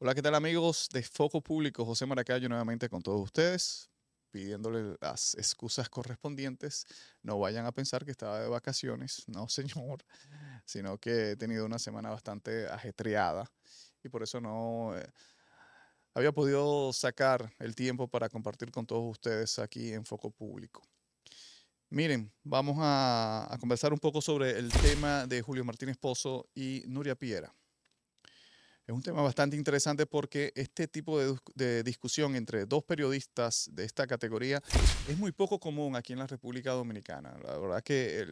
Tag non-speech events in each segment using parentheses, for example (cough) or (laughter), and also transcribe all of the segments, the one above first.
Hola, ¿qué tal amigos de Foco Público? José Maracayo nuevamente con todos ustedes, pidiéndole las excusas correspondientes. No vayan a pensar que estaba de vacaciones, no (laughs) señor, sino que he tenido una semana bastante ajetreada y por eso no eh, había podido sacar el tiempo para compartir con todos ustedes aquí en Foco Público. Miren, vamos a, a conversar un poco sobre el tema de Julio Martínez Pozo y Nuria Piera. Es un tema bastante interesante porque este tipo de, discusión entre dos periodistas de esta categoría es muy poco común aquí en la República Dominicana. La verdad que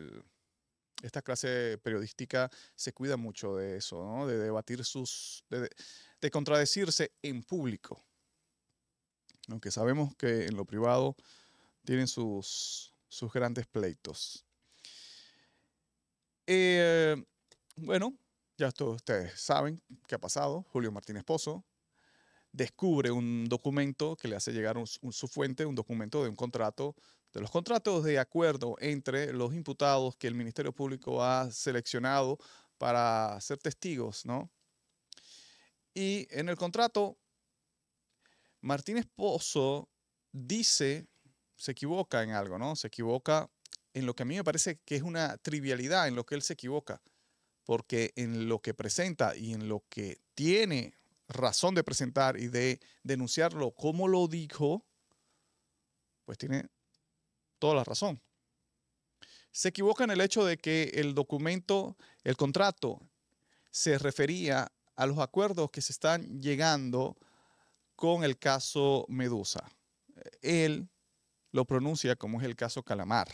esta clase periodística se cuida mucho de eso, ¿no? de debatir sus, de, contradecirse en público. Aunque sabemos que en lo privado tienen sus, sus grandes pleitos. Eh, bueno, ya todos ustedes saben qué ha pasado. Julio Martínez Pozo descubre un documento que le hace llegar un, su fuente, un documento de un contrato, de los contratos de acuerdo entre los imputados que el Ministerio Público ha seleccionado para ser testigos, ¿no? Y en el contrato, Martínez Pozo dice, se equivoca en algo, ¿no? Se equivoca en lo que a mí me parece que es una trivialidad, en lo que él se equivoca porque en lo que presenta y en lo que tiene razón de presentar y de denunciarlo como lo dijo, pues tiene toda la razón. Se equivoca en el hecho de que el documento, el contrato, se refería a los acuerdos que se están llegando con el caso Medusa. Él lo pronuncia como es el caso Calamar.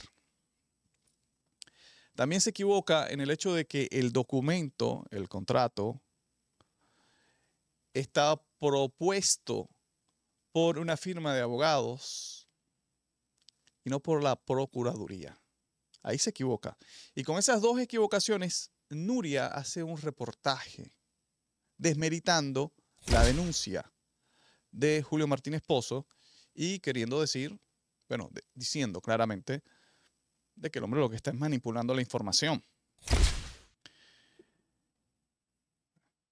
También se equivoca en el hecho de que el documento, el contrato, está propuesto por una firma de abogados y no por la Procuraduría. Ahí se equivoca. Y con esas dos equivocaciones, Nuria hace un reportaje desmeritando la denuncia de Julio Martínez Pozo y queriendo decir, bueno, diciendo claramente de que el hombre lo que está es manipulando la información.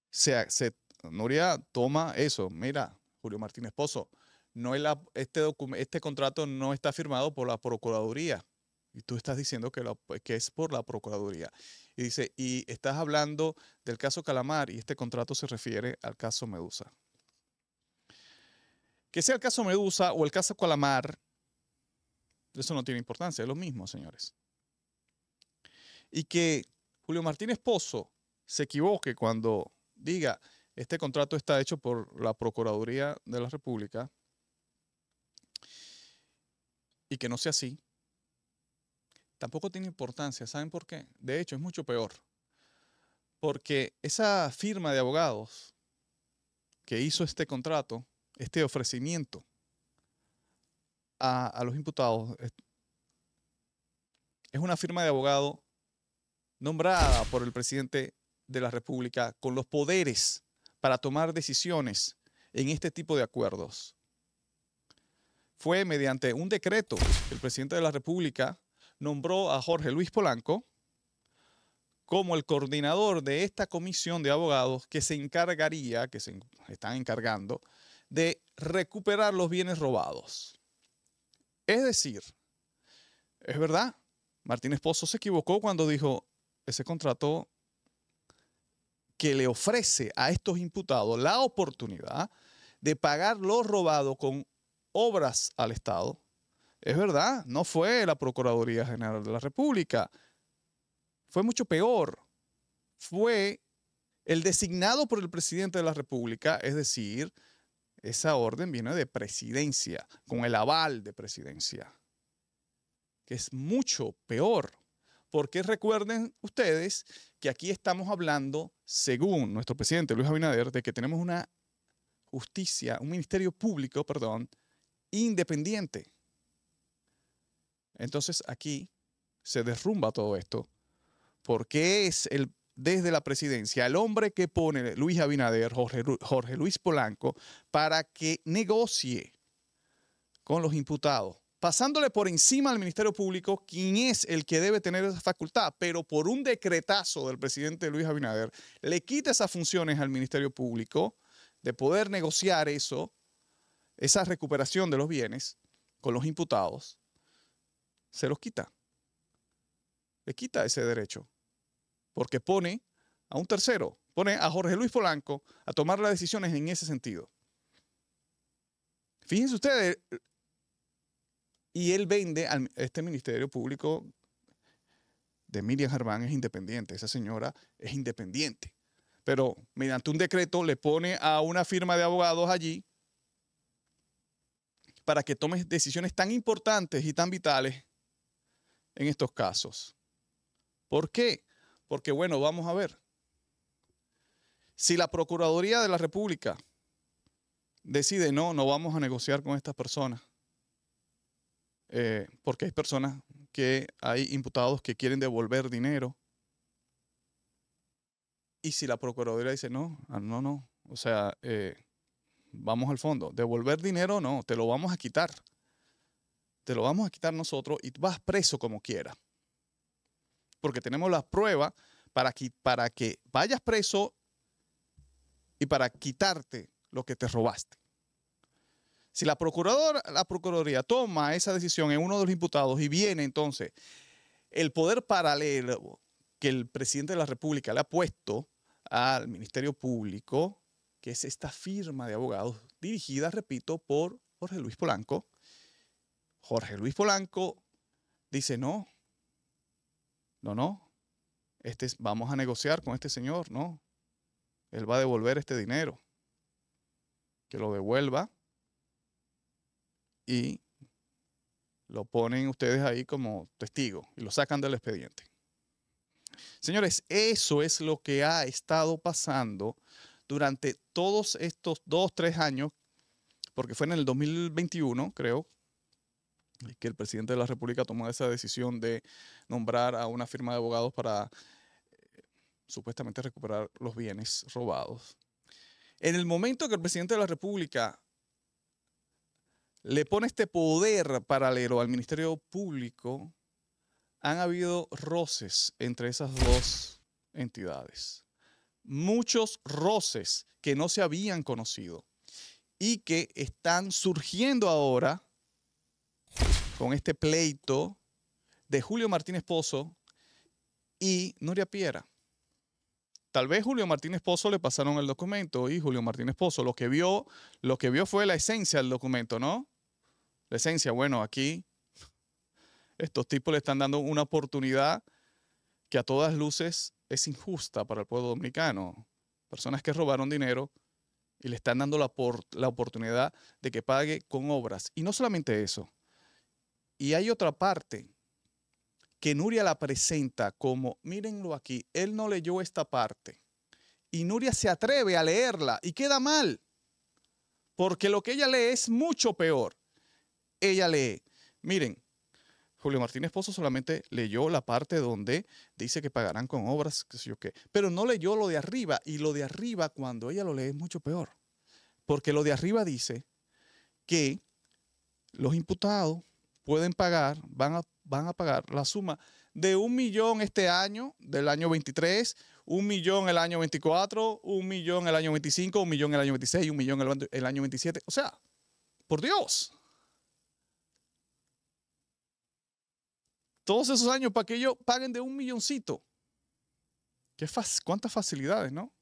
Se, se, Nuria toma eso. Mira, Julio Martínez Pozo, no es este, este contrato no está firmado por la Procuraduría. Y tú estás diciendo que, que es por la Procuraduría. Y dice, y estás hablando del caso Calamar y este contrato se refiere al caso Medusa. Que sea el caso Medusa o el caso Calamar, eso no tiene importancia, es lo mismo, señores. Y que Julio Martínez Pozo se equivoque cuando diga, este contrato está hecho por la Procuraduría de la República, y que no sea así, tampoco tiene importancia. ¿Saben por qué? De hecho, es mucho peor. Porque esa firma de abogados que hizo este contrato, este ofrecimiento, a, los imputados. Es una firma de abogado nombrada por el presidente de la República con los poderes para tomar decisiones en este tipo de acuerdos. Fue mediante un decreto que el presidente de la República nombró a Jorge Luis Polanco como el coordinador de esta comisión de abogados que se encargaría, que se están encargando, de recuperar los bienes robados. Es decir, es verdad, Martínez Pozo se equivocó cuando dijo ese contrato que le ofrece a estos imputados la oportunidad de pagar lo robado con obras al Estado. Es verdad, no fue la Procuraduría General de la República. Fue mucho peor. Fue el designado por el presidente de la República, es decir, esa orden viene de presidencia, con el aval de presidencia, que es mucho peor, porque recuerden ustedes que aquí estamos hablando, según nuestro presidente Luis Abinader, de que tenemos una justicia, un ministerio público, perdón, independiente. Entonces aquí se derrumba todo esto porque es el desde la presidencia el hombre que pone Luis Abinader, Jorge, Jorge Luis Polanco, para que negocie con los imputados pasándole por encima al Ministerio Público, quien es el que debe tener esa facultad, pero por un decretazo del presidente Luis Abinader, le quita esas funciones al Ministerio Público de poder negociar eso, esa recuperación de los bienes con los imputados, se los quita. Le quita ese derecho porque pone a un tercero, pone a Jorge Luis Polanco a tomar las decisiones en ese sentido. Fíjense ustedes, y él vende a este Ministerio Público de Miriam Germán es independiente, esa señora es independiente, pero mediante un decreto le pone a una firma de abogados allí para que tome decisiones tan importantes y tan vitales en estos casos. ¿Por qué? Porque bueno, vamos a ver. Si la Procuraduría de la República decide, no, no vamos a negociar con estas personas, eh, porque hay personas que hay imputados que quieren devolver dinero. Y si la Procuraduría dice, no, ah, no, no, o sea, eh, vamos al fondo, devolver dinero no, te lo vamos a quitar. Te lo vamos a quitar nosotros y vas preso como quieras porque tenemos las pruebas para que, para que vayas preso y para quitarte lo que te robaste. Si la, procuradora, la Procuraduría toma esa decisión en uno de los imputados y viene entonces el poder paralelo que el presidente de la República le ha puesto al Ministerio Público, que es esta firma de abogados dirigida, repito, por Jorge Luis Polanco. Jorge Luis Polanco dice, no, no, no. Este, vamos a negociar con este señor, no. Él va a devolver este dinero. Que lo devuelva y lo ponen ustedes ahí como testigo y lo sacan del expediente. Señores, eso es lo que ha estado pasando durante todos estos dos, tres años, porque fue en el 2021, creo, que el presidente de la República tomó esa decisión de nombrar a una firma de abogados para eh, supuestamente recuperar los bienes robados. En el momento que el presidente de la República le pone este poder paralelo al Ministerio Público, han habido roces entre esas dos entidades. Muchos roces que no se habían conocido y que están surgiendo ahora con este pleito de Julio Martínez Pozo y Nuria Piera. Tal vez Julio Martínez Pozo le pasaron el documento y Julio Martínez Pozo lo que vio, lo que vio fue la esencia del documento, ¿no? La esencia, bueno, aquí estos tipos le están dando una oportunidad que a todas luces es injusta para el pueblo dominicano. Personas que robaron dinero y le están dando la, la oportunidad de que pague con obras. Y no solamente eso, y hay otra parte que Nuria la presenta como, mírenlo aquí, él no leyó esta parte. Y Nuria se atreve a leerla y queda mal, porque lo que ella lee es mucho peor. Ella lee, miren, Julio Martínez Pozo solamente leyó la parte donde dice que pagarán con obras, qué sé yo qué, pero no leyó lo de arriba y lo de arriba cuando ella lo lee es mucho peor, porque lo de arriba dice que los imputados pueden pagar, van a, van a pagar la suma de un millón este año, del año 23, un millón el año 24, un millón el año 25, un millón el año 26, un millón el, año 27. O sea, por Dios. Todos esos años para que ellos paguen de un milloncito. Qué cuántas facilidades, ¿no?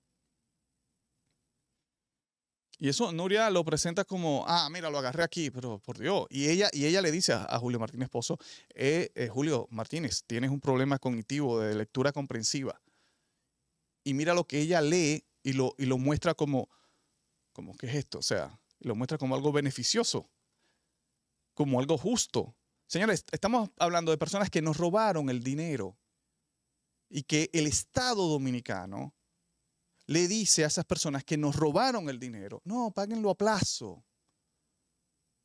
Y eso Nuria lo presenta como, ah, mira, lo agarré aquí, pero por Dios. Y ella, y ella le dice a, Julio Martínez Pozo, eh, eh, Julio Martínez, tienes un problema cognitivo de lectura comprensiva. Y mira lo que ella lee y lo, y lo muestra como, como, ¿qué es esto? O sea, lo muestra como algo beneficioso, como algo justo. Señores, estamos hablando de personas que nos robaron el dinero y que el Estado dominicano le dice a esas personas que nos robaron el dinero, no, páguenlo a plazo.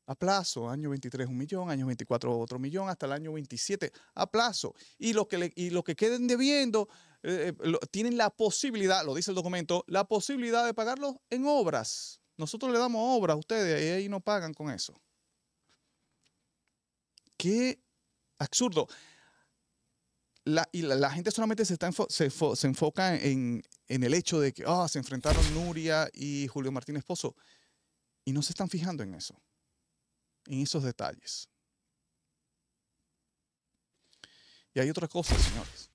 A plazo, año 23 un millón, año 24 otro millón, hasta el año 27, a plazo. Y lo que, y que queden debiendo eh, eh, tienen la posibilidad, lo dice el documento, la posibilidad de pagarlo en obras. Nosotros le damos obras a ustedes y ahí no pagan con eso. Qué absurdo. y la, gente solamente se, está se, se, enfoca en, en el hecho de que ah, se enfrentaron Nuria y Julio Martínez Pozo. Y no se están fijando en eso, en esos detalles. Y hay otra cosa, señores.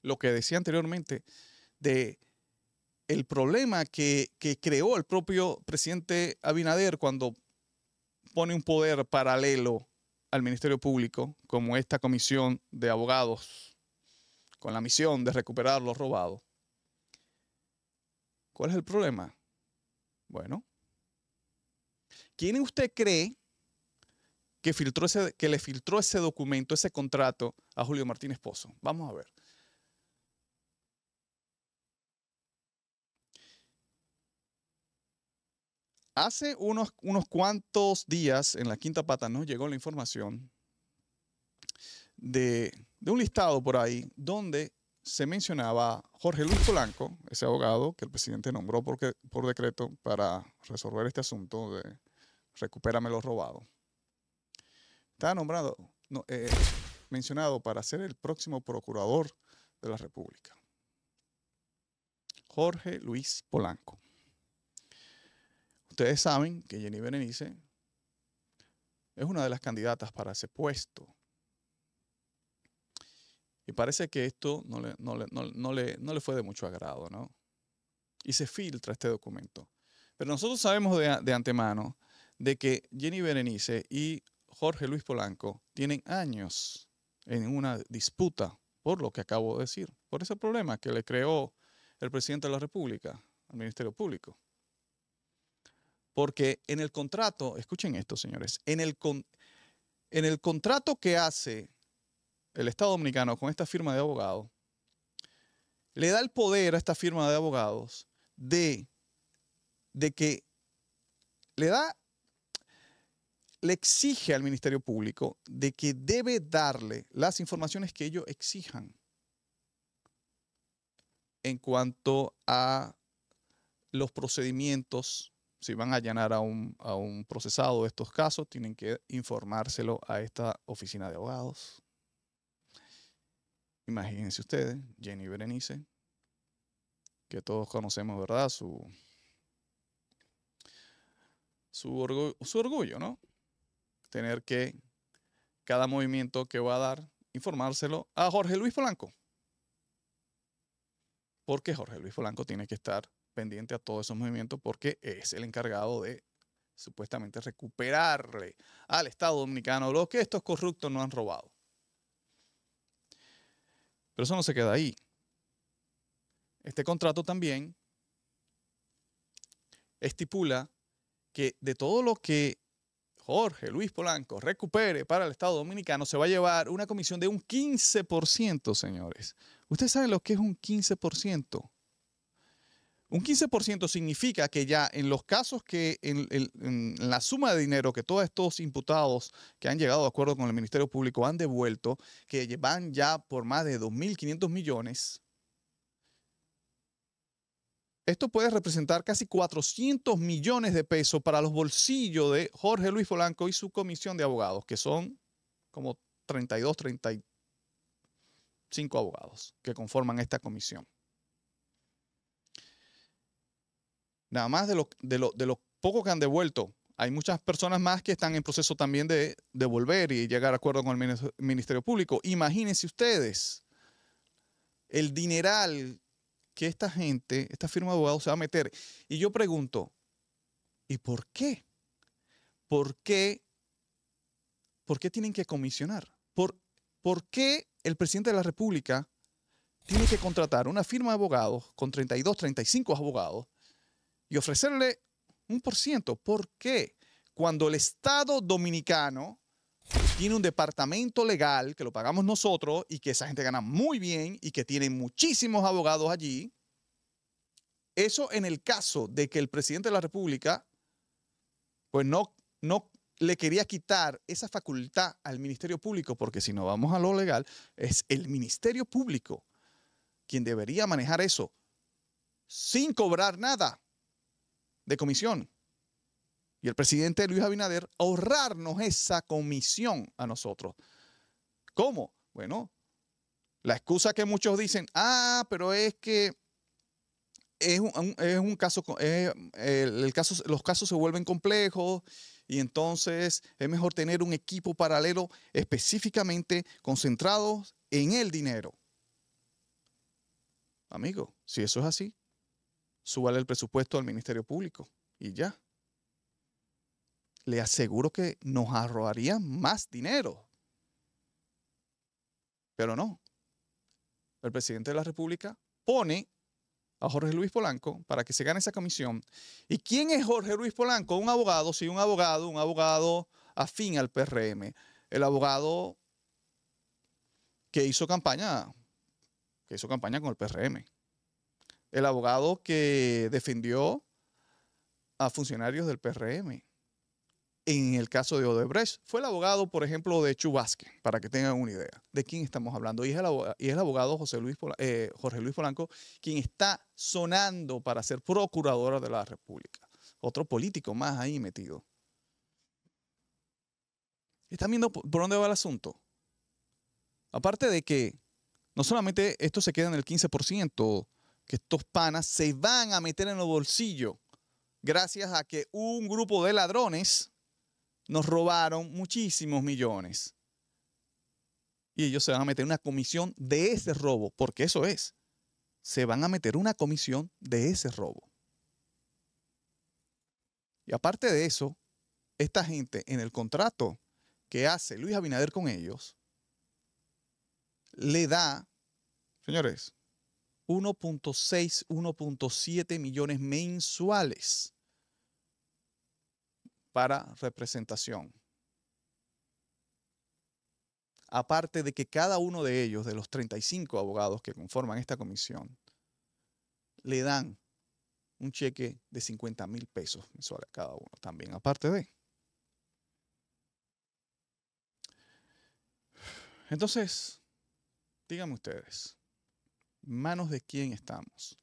Lo que decía anteriormente de el problema que, que creó el propio presidente Abinader cuando pone un poder paralelo al Ministerio Público, como esta comisión de abogados, con la misión de recuperar lo robado ¿Cuál es el problema? Bueno, ¿quién usted cree que, filtró ese, que le filtró ese documento, ese contrato a Julio Martínez Pozo? Vamos a ver. Hace unos, unos cuantos días en la Quinta Pata nos llegó la información de, de un listado por ahí donde se mencionaba Jorge Luis Polanco, ese abogado que el presidente nombró por, decreto para resolver este asunto de recupérame lo robado. Está nombrado, no, eh, mencionado para ser el próximo procurador de la República. Jorge Luis Polanco. Ustedes saben que Jenny Berenice es una de las candidatas para ese puesto. Y parece que esto no le, no le, no, le, fue de mucho agrado, ¿no? Y se filtra este documento. Pero nosotros sabemos de, antemano de que Jenny Berenice y Jorge Luis Polanco tienen años en una disputa por lo que acabo de decir, por ese problema que le creó el presidente de la República al Ministerio Público. Porque en el contrato, escuchen esto, señores, en el, en el contrato que hace el Estado Dominicano con esta firma de abogados le da el poder a esta firma de abogados de, de que le da, le exige al Ministerio Público de que debe darle las informaciones que ellos exijan en cuanto a los procedimientos, si van a allanar a un, a un procesado de estos casos, tienen que informárselo a esta oficina de abogados. Imagínense ustedes, Jenny Berenice, que todos conocemos, ¿verdad? Su, su, orgullo, ¿no? Tener que cada movimiento que va a dar, informárselo a Jorge Luis Polanco. Porque Jorge Luis Polanco tiene que estar pendiente a todos esos movimientos porque es el encargado de supuestamente recuperarle al Estado Dominicano lo que estos corruptos no han robado. Pero eso no se queda ahí. Este contrato también estipula que de todo lo que Jorge Luis Polanco recupere para el Estado Dominicano, se va a llevar una comisión de un 15%, señores. Ustedes saben lo que es un 15%. Un 15% significa que ya en los casos que en, la suma de dinero que todos estos imputados que han llegado a acuerdo con el Ministerio Público han devuelto, que llevan ya por más de 2.500 millones, esto puede representar casi 400 millones de pesos para los bolsillos de Jorge Luis Polanco y su comisión de abogados, que son como 32, 35 abogados que conforman esta comisión. nada más de los, de pocos que han devuelto. Hay muchas personas más que están en proceso también de devolver y llegar a acuerdo con el Ministerio Público. Imagínense ustedes el dineral que esta gente, esta firma de abogados se va a meter. Y yo pregunto, ¿y por qué? ¿Por qué? ¿Por tienen que comisionar? ¿Por qué el presidente de la República tiene que contratar una firma de abogados con 32, 35 abogados y ofrecerle un por ciento. ¿Por qué? Cuando el Estado dominicano tiene un departamento legal que lo pagamos nosotros y que esa gente gana muy bien y que tiene muchísimos abogados allí, eso en el caso de que el presidente de la República pues no, no le quería quitar esa facultad al Ministerio Público, porque si no vamos a lo legal, es el Ministerio Público quien debería manejar eso sin cobrar nada de comisión. Y el presidente Luis Abinader ahorrarnos esa comisión a nosotros. ¿Cómo? Bueno, la excusa que muchos dicen, ah, pero es que es un, caso, eh, caso, los casos se vuelven complejos y entonces es mejor tener un equipo paralelo específicamente concentrado en el dinero. Amigo, si eso es así, súbale el presupuesto al Ministerio Público y ya. Le aseguro que nos arrojaría más dinero. Pero no. El presidente de la República pone a Jorge Luis Polanco para que se gane esa comisión. ¿Y quién es Jorge Luis Polanco? Un abogado, sí, un abogado, un abogado afín al PRM. El abogado que hizo campaña, que hizo campaña con el PRM el abogado que defendió a funcionarios del PRM en el caso de Odebrecht fue el abogado, por ejemplo, de Chubasque, para que tengan una idea de quién estamos hablando. Y es el abogado, José Luis eh, Jorge Luis Polanco, quien está sonando para ser procuradora de la República. Otro político más ahí metido. ¿Están viendo por dónde va el asunto? Aparte de que no solamente esto se queda en el 15% que estos panas se van a meter en los bolsillos gracias a que un grupo de ladrones nos robaron muchísimos millones. Y ellos se van a meter una comisión de ese robo, porque eso es. Se van a meter una comisión de ese robo. Y aparte de eso, esta gente en el contrato que hace Luis Abinader con ellos, le da, señores, 1.6, 1.7 millones mensuales para representación. Aparte de que cada uno de ellos, de los 35 abogados que conforman esta comisión, le dan un cheque de 50 mil pesos mensuales a cada uno también, aparte de. Entonces, díganme ustedes, manos de quién estamos.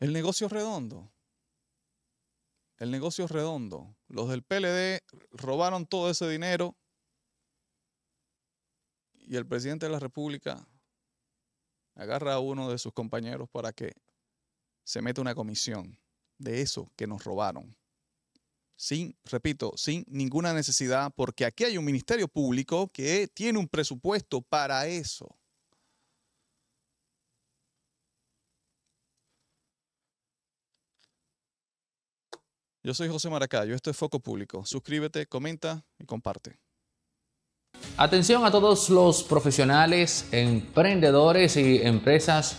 El negocio es redondo. El negocio es redondo. Los del PLD robaron todo ese dinero y el presidente de la República agarra a uno de sus compañeros para que se meta una comisión de eso que nos robaron sin, repito, sin ninguna necesidad, porque aquí hay un ministerio público que tiene un presupuesto para eso. Yo soy José Maracayo, esto es Foco Público. Suscríbete, comenta y comparte. Atención a todos los profesionales, emprendedores y empresas